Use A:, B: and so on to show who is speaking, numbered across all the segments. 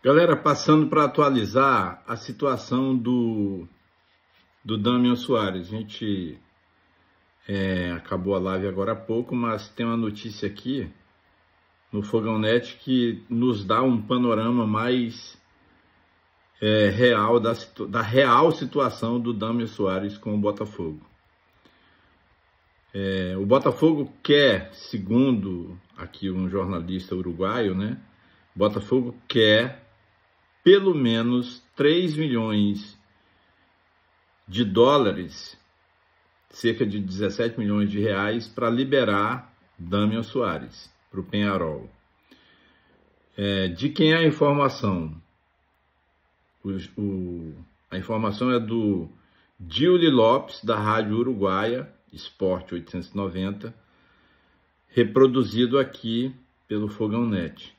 A: Galera, passando para atualizar a situação do, do Damian Soares. A gente é, acabou a live agora há pouco, mas tem uma notícia aqui no Fogão Net que nos dá um panorama mais é, real da, da real situação do Damian Soares com o Botafogo. É, o Botafogo quer, segundo aqui um jornalista uruguaio, né? Botafogo quer pelo menos 3 milhões de dólares, cerca de 17 milhões de reais, para liberar Damian Soares para o Penharol. É, de quem é a informação? O, o, a informação é do Dilly Lopes, da Rádio Uruguaia, Esporte 890, reproduzido aqui pelo Fogão Net.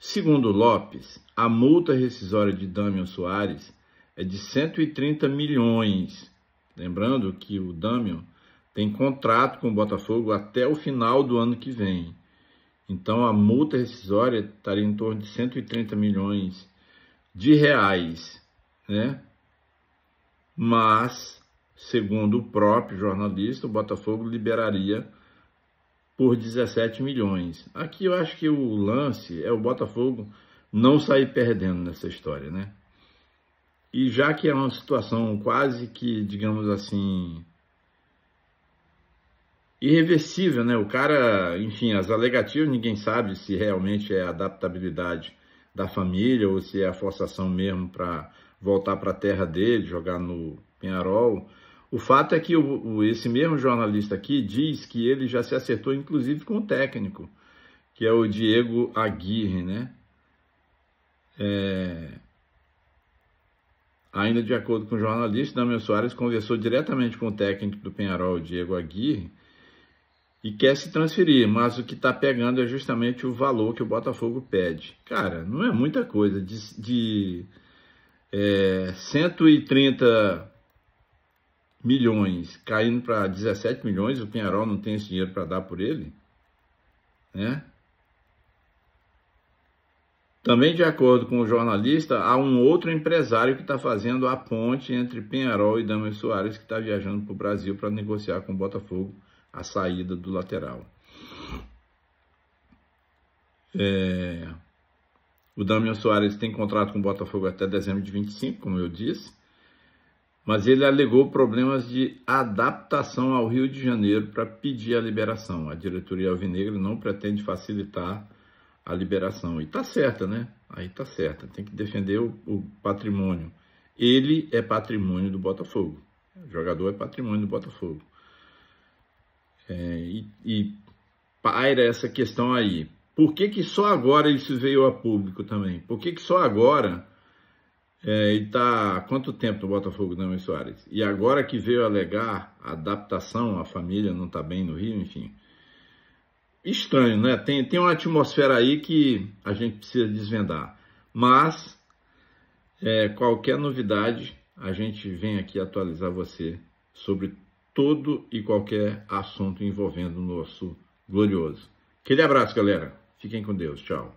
A: Segundo Lopes, a multa rescisória de Damian Soares é de 130 milhões. Lembrando que o Damian tem contrato com o Botafogo até o final do ano que vem. Então a multa rescisória estaria em torno de 130 milhões de reais, né? Mas, segundo o próprio jornalista, o Botafogo liberaria por 17 milhões. Aqui eu acho que o lance é o Botafogo não sair perdendo nessa história, né? E já que é uma situação quase que, digamos assim, irreversível, né? O cara, enfim, as alegativas, ninguém sabe se realmente é a adaptabilidade da família ou se é a forçação mesmo para voltar para a terra dele, jogar no Penharol. O fato é que o, o, esse mesmo jornalista aqui diz que ele já se acertou, inclusive, com o técnico, que é o Diego Aguirre, né? É... Ainda de acordo com o jornalista, Damião Soares conversou diretamente com o técnico do Penharol, Diego Aguirre, e quer se transferir, mas o que está pegando é justamente o valor que o Botafogo pede. Cara, não é muita coisa. De, de é, 130 milhões caindo para 17 milhões, o Penharol não tem esse dinheiro para dar por ele, né? Também, de acordo com o jornalista, há um outro empresário que está fazendo a ponte entre Penharol e Damian Soares, que está viajando para o Brasil para negociar com o Botafogo a saída do lateral. É... O Damian Soares tem contrato com o Botafogo até dezembro de 25, como eu disse mas ele alegou problemas de adaptação ao Rio de Janeiro para pedir a liberação. A diretoria Alvinegra não pretende facilitar a liberação. E tá certa, né? Aí tá certa. Tem que defender o, o patrimônio. Ele é patrimônio do Botafogo. O jogador é patrimônio do Botafogo. É, e, e paira essa questão aí. Por que, que só agora isso veio a público também? Por que, que só agora é, ele está há quanto tempo no Botafogo, Daniel Soares? E agora que veio alegar a adaptação, a família não está bem no Rio, enfim. Estranho, né? Tem, tem uma atmosfera aí que a gente precisa desvendar. Mas é, qualquer novidade, a gente vem aqui atualizar você sobre todo e qualquer assunto envolvendo o nosso glorioso. Aquele abraço, galera. Fiquem com Deus. Tchau.